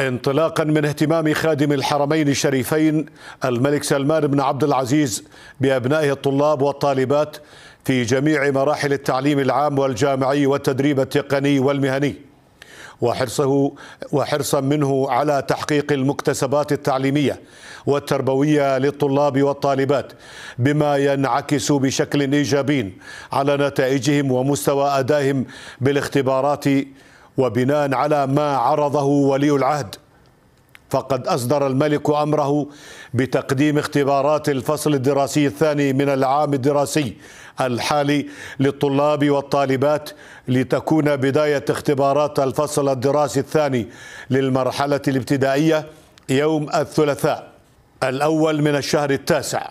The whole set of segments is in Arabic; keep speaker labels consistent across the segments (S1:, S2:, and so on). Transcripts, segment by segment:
S1: انطلاقا من اهتمام خادم الحرمين الشريفين الملك سلمان بن عبد العزيز بابنائه الطلاب والطالبات في جميع مراحل التعليم العام والجامعي والتدريب التقني والمهني وحرصه وحرصا منه على تحقيق المكتسبات التعليميه والتربويه للطلاب والطالبات بما ينعكس بشكل ايجابي على نتائجهم ومستوى ادائهم بالاختبارات وبناء على ما عرضه ولي العهد فقد أصدر الملك أمره بتقديم اختبارات الفصل الدراسي الثاني من العام الدراسي الحالي للطلاب والطالبات لتكون بداية اختبارات الفصل الدراسي الثاني للمرحلة الابتدائية يوم الثلاثاء الأول من الشهر التاسع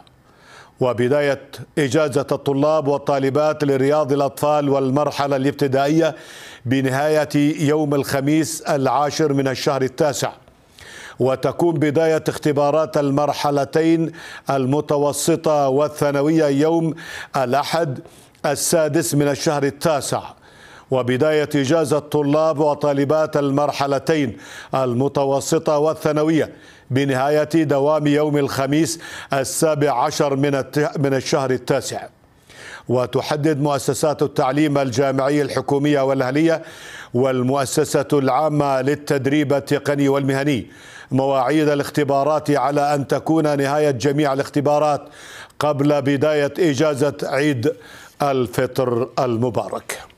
S1: وبداية إجازة الطلاب والطالبات لرياض الأطفال والمرحلة الابتدائية بنهاية يوم الخميس العاشر من الشهر التاسع وتكون بداية اختبارات المرحلتين المتوسطة والثانوية يوم الأحد السادس من الشهر التاسع وبداية إجازة طلاب وطالبات المرحلتين المتوسطة والثانوية بنهاية دوام يوم الخميس السابع عشر من, من الشهر التاسع وتحدد مؤسسات التعليم الجامعي الحكومية والأهلية والمؤسسة العامة للتدريب التقني والمهني مواعيد الاختبارات على أن تكون نهاية جميع الاختبارات قبل بداية إجازة عيد الفطر المبارك